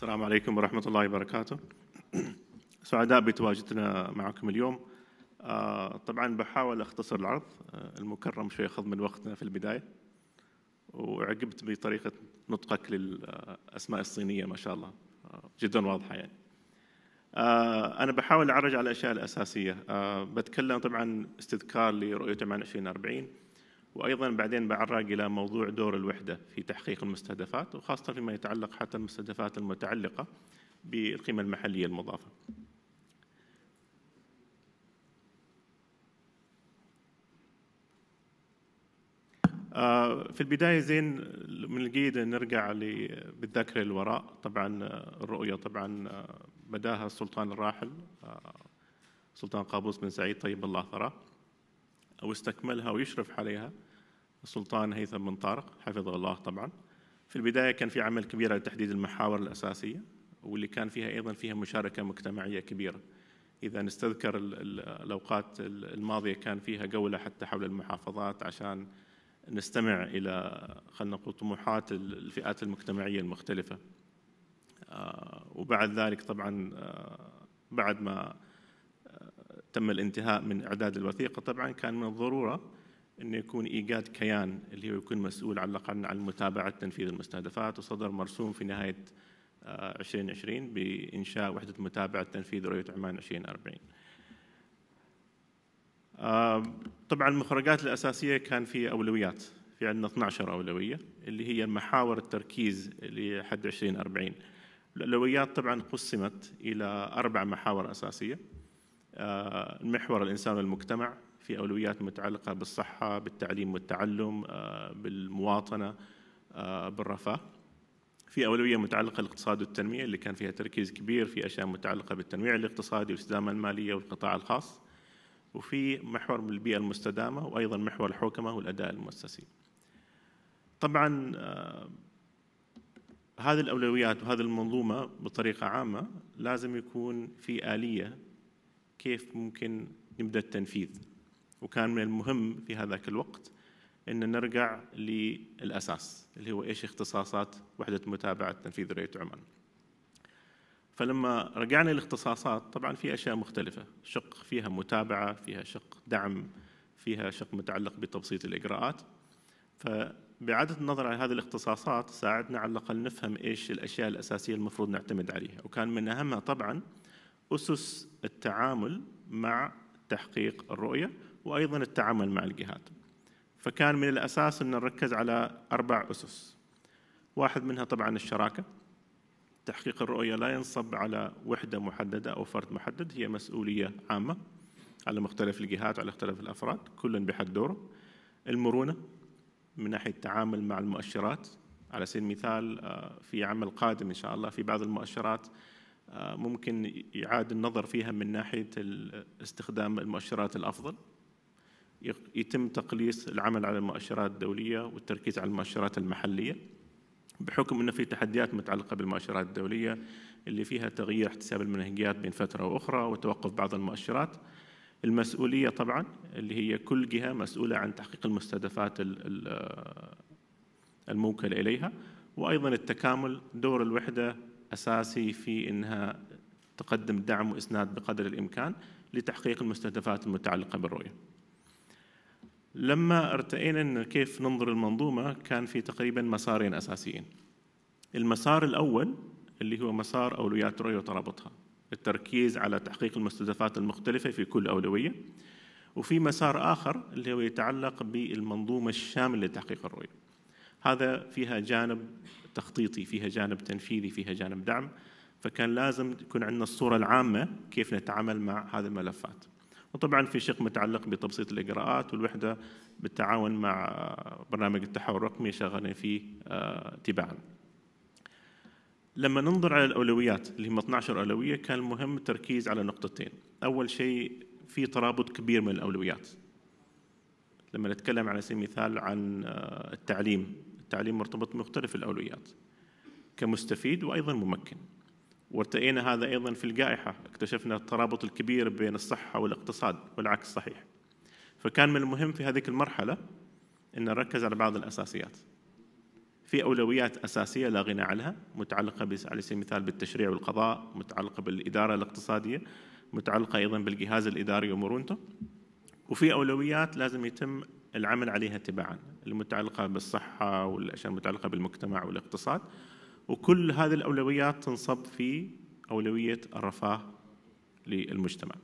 السلام عليكم ورحمة الله وبركاته سعداء بتواجدنا معكم اليوم آه، طبعا بحاول أختصر العرض آه، المكرم شوي أخذ من وقتنا في البداية وعجبت بطريقة نطقك للأسماء الصينية ما شاء الله آه، جدا واضحة يعني أنا بحاول أعرج على الأشياء الأساسية بتكلم طبعا استذكار لرؤية عمان 2040 وايضا بعدين بعراق الى موضوع دور الوحده في تحقيق المستهدفات وخاصه فيما يتعلق حتى المستهدفات المتعلقه بالقيمه المحليه المضافه. آه، في البداية زين من الجيد أن نرجع بالذاكرة للوراء طبعا الرؤية طبعا آه، بداها السلطان الراحل آه، سلطان قابوس بن سعيد طيب الله ثراه أو استكملها ويشرف عليها السلطان هيثم بن طارق حفظه الله طبعا في البداية كان في عمل كبير على تحديد المحاور الأساسية واللي كان فيها أيضا فيها مشاركة مجتمعية كبيرة إذا نستذكر الأوقات الماضية كان فيها جولة حتى حول المحافظات عشان نستمع إلى خلينا نقول طموحات الفئات المجتمعية المختلفة آه، وبعد ذلك طبعا آه، بعد ما تم الانتهاء من إعداد الوثيقة طبعا كان من الضرورة انه يكون إيجاد كيان اللي هو يكون مسؤول على الأقل عن متابعة تنفيذ المستهدفات وصدر مرسوم في نهاية 2020 آه، بإنشاء وحدة متابعة تنفيذ رؤية عمان 2040 آه، طبعا المخرجات الأساسية كان في أولويات في عندنا 12 أولوية اللي هي محاور التركيز لحد 2040 الأولويات طبعا قسمت إلى أربع محاور أساسية آه، المحور الإنسان والمجتمع في أولويات متعلقة بالصحة بالتعليم والتعلم آه، بالمواطنة آه، بالرفاه في أولوية متعلقة بالاقتصاد والتنمية اللي كان فيها تركيز كبير في أشياء متعلقة بالتنويع الاقتصادي والاستدامة المالية والقطاع الخاص وفي محور البيئة المستدامة وأيضا محور الحوكمة والأداء المؤسسي طبعا هذه الأولويات وهذه المنظومة بطريقة عامة لازم يكون في آلية كيف ممكن نبدا التنفيذ وكان من المهم في هذاك الوقت ان نرجع للاساس اللي هو ايش اختصاصات وحده متابعه تنفيذ رؤيه عمان. فلما رجعنا للاختصاصات طبعا في اشياء مختلفه، شق فيها متابعه، فيها شق دعم، فيها شق متعلق بتبسيط الاجراءات. فبإعادة النظر على هذه الاختصاصات ساعدنا على الأقل نفهم إيش الأشياء الأساسية المفروض نعتمد عليها وكان من أهمها طبعا أسس التعامل مع تحقيق الرؤية وأيضا التعامل مع الجهات فكان من الأساس أن نركز على أربع أسس واحد منها طبعا الشراكة تحقيق الرؤية لا ينصب على وحدة محددة أو فرد محدد هي مسؤولية عامة على مختلف الجهات وعلى مختلف الأفراد كل بحد دوره المرونة من ناحية التعامل مع المؤشرات على سبيل المثال آه، في عمل قادم إن شاء الله في بعض المؤشرات آه، ممكن يعاد النظر فيها من ناحية استخدام المؤشرات الأفضل يتم تقليص العمل على المؤشرات الدولية والتركيز على المؤشرات المحلية بحكم أنه في تحديات متعلقة بالمؤشرات الدولية اللي فيها تغيير احتساب المنهجيات بين فترة وأخرى وتوقف بعض المؤشرات المسؤولية طبعا اللي هي كل جهة مسؤولة عن تحقيق المستهدفات الموكل إليها وأيضا التكامل دور الوحدة أساسي في أنها تقدم دعم وإسناد بقدر الإمكان لتحقيق المستهدفات المتعلقة بالرؤية لما ارتئينا أن كيف ننظر المنظومة كان في تقريبا مسارين أساسيين المسار الأول اللي هو مسار أولويات الرؤية وترابطها التركيز على تحقيق المستهدفات المختلفة في كل أولوية وفي مسار آخر اللي هو يتعلق بالمنظومة الشاملة لتحقيق الرؤية هذا فيها جانب تخطيطي فيها جانب تنفيذي فيها جانب دعم فكان لازم يكون عندنا الصورة العامة كيف نتعامل مع هذه الملفات وطبعا في شق متعلق بتبسيط الإجراءات والوحدة بالتعاون مع برنامج التحول الرقمي شغالين فيه آه، تباعا لما ننظر على الأولويات اللي هم 12 أولوية كان المهم التركيز على نقطتين أول شيء في ترابط كبير من الأولويات لما نتكلم على سبيل المثال عن آه، التعليم التعليم مرتبط بمختلف الأولويات كمستفيد وأيضا ممكن وارتئينا هذا أيضا في الجائحة اكتشفنا الترابط الكبير بين الصحة والاقتصاد والعكس صحيح فكان من المهم في هذه المرحلة أن نركز على بعض الأساسيات في أولويات أساسية لا غنى عنها متعلقة على سبيل المثال بالتشريع والقضاء متعلقة بالإدارة الاقتصادية متعلقة أيضا بالجهاز الإداري ومرونته وفي أولويات لازم يتم العمل عليها تباعا المتعلقة بالصحة والأشياء المتعلقة بالمجتمع والاقتصاد وكل هذه الأولويات تنصب في أولوية الرفاه للمجتمع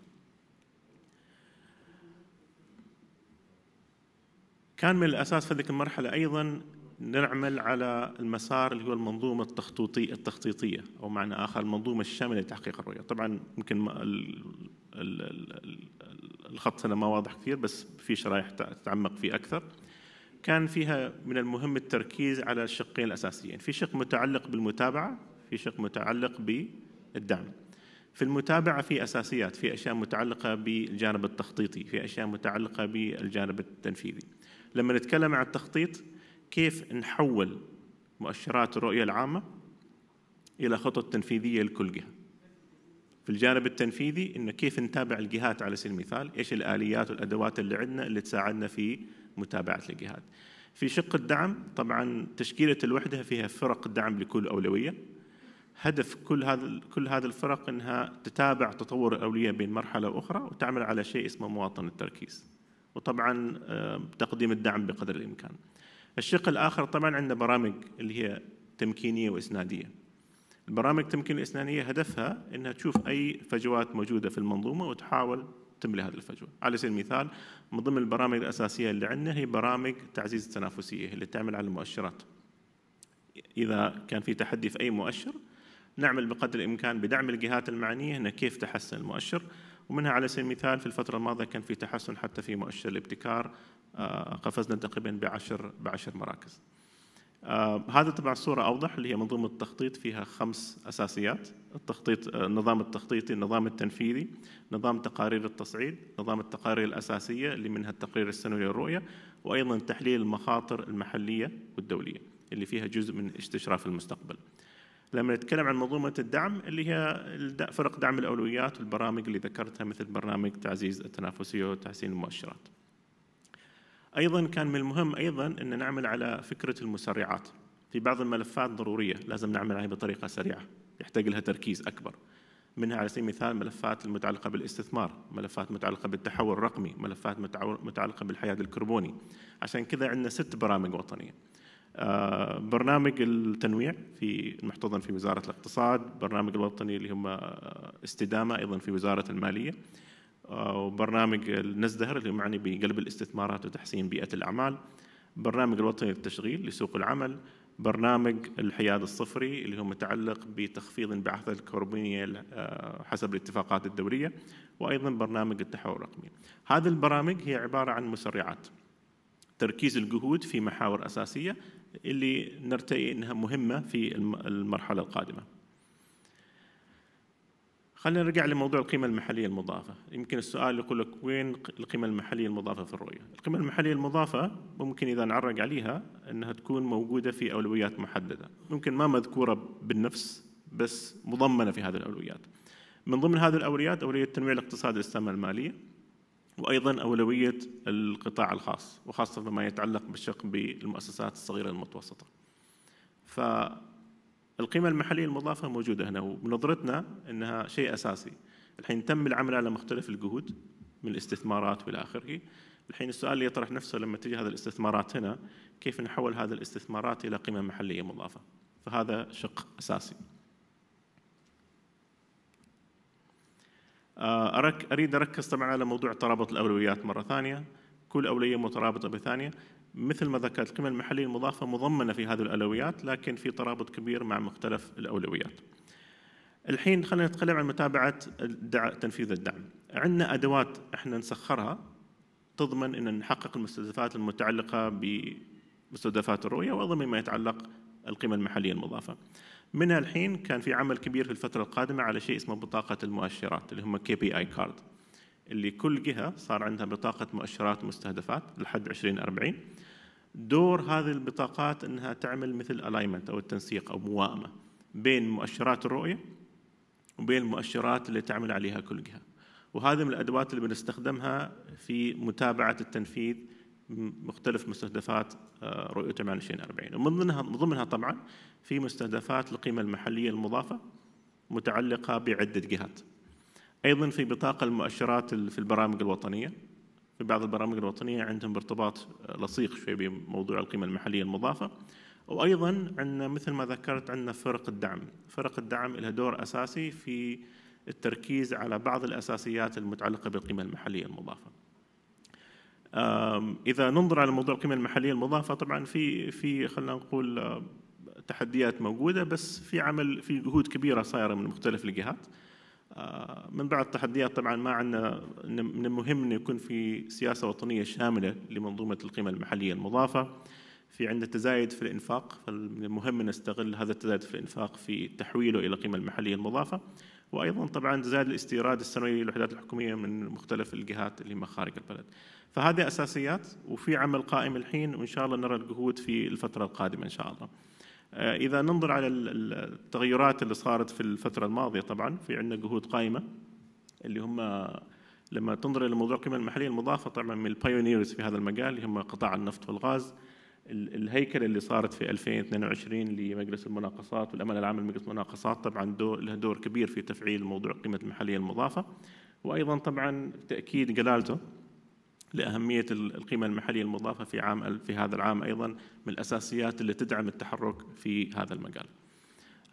كان من الأساس في هذه المرحلة أيضا نعمل على المسار اللي هو المنظومة التخطيطية التخطيطية أو معنى آخر المنظومة الشاملة لتحقيق الرؤية طبعا يمكن الخط هنا ما واضح كثير بس في شرائح تعمق فيه أكثر كان فيها من المهم التركيز على الشقين الأساسيين في شق متعلق بالمتابعة في شق متعلق بالدعم في المتابعة في أساسيات في أشياء متعلقة بالجانب التخطيطي في أشياء متعلقة بالجانب التنفيذي لما نتكلم عن التخطيط كيف نحول مؤشرات الرؤية العامة إلى خطط تنفيذية لكل جهة في الجانب التنفيذي إنه كيف نتابع الجهات على سبيل المثال إيش الآليات والأدوات اللي عندنا اللي تساعدنا في متابعه الجهاد. في شق الدعم طبعا تشكيله الوحده فيها فرق الدعم لكل اولويه. هدف كل هذا كل هذه الفرق انها تتابع تطور الاولويه بين مرحله واخرى وتعمل على شيء اسمه مواطن التركيز. وطبعا آه، تقديم الدعم بقدر الامكان. الشق الاخر طبعا عندنا برامج اللي هي تمكينيه واسناديه. البرامج التمكينيه الاسنانيه هدفها انها تشوف اي فجوات موجوده في المنظومه وتحاول تملي هذه الفجوه على سبيل المثال من ضمن البرامج الاساسيه اللي عندنا هي برامج تعزيز التنافسيه اللي تعمل على المؤشرات اذا كان في تحدي في اي مؤشر نعمل بقدر الامكان بدعم الجهات المعنيه هنا كيف تحسن المؤشر ومنها على سبيل المثال في الفتره الماضيه كان في تحسن حتى في مؤشر الابتكار آه، قفزنا تقريبا بعشر بعشر مراكز آه، هذا تبع الصورة أوضح اللي هي منظومة التخطيط فيها خمس أساسيات التخطيط النظام آه، التخطيطي النظام التنفيذي نظام تقارير التصعيد نظام التقارير الأساسية اللي منها التقرير السنوي للرؤية وأيضا تحليل المخاطر المحلية والدولية اللي فيها جزء من استشراف المستقبل لما نتكلم عن منظومة الدعم اللي هي فرق دعم الأولويات والبرامج اللي ذكرتها مثل برنامج تعزيز التنافسية وتحسين المؤشرات ايضا كان من المهم ايضا ان نعمل على فكره المسرعات في بعض الملفات ضروريه لازم نعمل عليها بطريقه سريعه يحتاج لها تركيز اكبر منها على سبيل المثال ملفات المتعلقه بالاستثمار، ملفات متعلقه بالتحول الرقمي، ملفات متعلقه بالحياد الكربوني. عشان كذا عندنا ست برامج وطنيه. آه، برنامج التنويع في محتضن في وزاره الاقتصاد، برنامج الوطني اللي هم آه، استدامه ايضا في وزاره الماليه. آه، وبرنامج النزدهر اللي معني بقلب الاستثمارات وتحسين بيئة الأعمال برنامج الوطني للتشغيل لسوق العمل برنامج الحياد الصفري اللي هو متعلق بتخفيض انبعاثات الكربونية آه، حسب الاتفاقات الدولية وأيضا برنامج التحول الرقمي هذه البرامج هي عبارة عن مسرعات تركيز الجهود في محاور أساسية اللي نرتئي أنها مهمة في المرحلة القادمة خلينا نرجع لموضوع القيمة المحلية المضافة يمكن السؤال يقول لك وين القيمة المحلية المضافة في الرؤية القيمة المحلية المضافة ممكن إذا نعرق عليها أنها تكون موجودة في أولويات محددة ممكن ما مذكورة بالنفس بس مضمنة في هذه الأولويات من ضمن هذه الأولويات أولوية تنويع الاقتصاد الاستثمار المالية وأيضا أولوية القطاع الخاص وخاصة فيما يتعلق بالشق بالمؤسسات الصغيرة المتوسطة القيمة المحلية المضافة موجودة هنا وبنظرتنا أنها شيء أساسي الحين تم العمل على مختلف الجهود من الاستثمارات والى اخره. الحين السؤال اللي يطرح نفسه لما تجي هذه الاستثمارات هنا كيف نحول هذه الاستثمارات الى قيمه محليه مضافه؟ فهذا شق اساسي. آه، أرك اريد اركز طبعا على موضوع ترابط الاولويات مره ثانيه. كل أولوية مترابطة بثانية مثل ما ذكرت القيمة المحلية المضافة مضمنة في هذه الأولويات لكن في ترابط كبير مع مختلف الأولويات الحين خلينا نتكلم عن متابعة تنفيذ الدعم عندنا أدوات احنا نسخرها تضمن أن نحقق المستهدفات المتعلقة بمستهدفات الرؤية وأيضا ما يتعلق القيمة المحلية المضافة منها الحين كان في عمل كبير في الفترة القادمة على شيء اسمه بطاقة المؤشرات اللي هم كي بي اي كارد اللي كل جهة صار عندها بطاقة مؤشرات ومستهدفات لحد 2040 دور هذه البطاقات أنها تعمل مثل الايمنت أو التنسيق أو موائمة بين مؤشرات الرؤية وبين المؤشرات اللي تعمل عليها كل جهة وهذه من الأدوات اللي بنستخدمها في متابعة التنفيذ مختلف مستهدفات آه، رؤية 2040 ومن ضمنها من ضمنها طبعا في مستهدفات القيمة المحلية المضافة متعلقة بعدة جهات ايضا في بطاقه المؤشرات في البرامج الوطنيه في بعض البرامج الوطنيه عندهم ارتباط لصيق شوي بموضوع القيمه المحليه المضافه وايضا عندنا مثل ما ذكرت عندنا فرق الدعم، فرق الدعم لها دور اساسي في التركيز على بعض الاساسيات المتعلقه بالقيمه المحليه المضافه. اذا ننظر على موضوع القيمه المحليه المضافه طبعا في في خلينا نقول آه، تحديات موجوده بس في عمل في جهود كبيره صايره من مختلف الجهات. آه، من بعض التحديات طبعا ما عندنا من المهم انه يكون في سياسه وطنيه شامله لمنظومه القيمه المحليه المضافه في عندنا تزايد في الانفاق فمن المهم ان نستغل هذا التزايد في الانفاق في تحويله الى القيمه المحليه المضافه وايضا طبعا تزايد الاستيراد السنوي للوحدات الحكوميه من مختلف الجهات اللي مخارج خارج البلد فهذه اساسيات وفي عمل قائم الحين وان شاء الله نرى الجهود في الفتره القادمه ان شاء الله آه، إذا ننظر على التغيرات اللي صارت في الفترة الماضية طبعا في عندنا جهود قائمة اللي هم لما تنظر إلى موضوع القيمة المحلية المضافة طبعا من البايونيرز في هذا المجال اللي هم قطاع النفط والغاز الهيكل اللي صارت في 2022 لمجلس المناقصات والأمل العام لمجلس المناقصات طبعا دور له دور كبير في تفعيل موضوع القيمة المحلية المضافة وأيضا طبعا تأكيد جلالته لأهمية القيمة المحلية المضافة في عام في هذا العام أيضا من الأساسيات اللي تدعم التحرك في هذا المجال.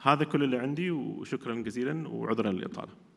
هذا كل اللي عندي وشكرا جزيلا وعذرا للإطالة.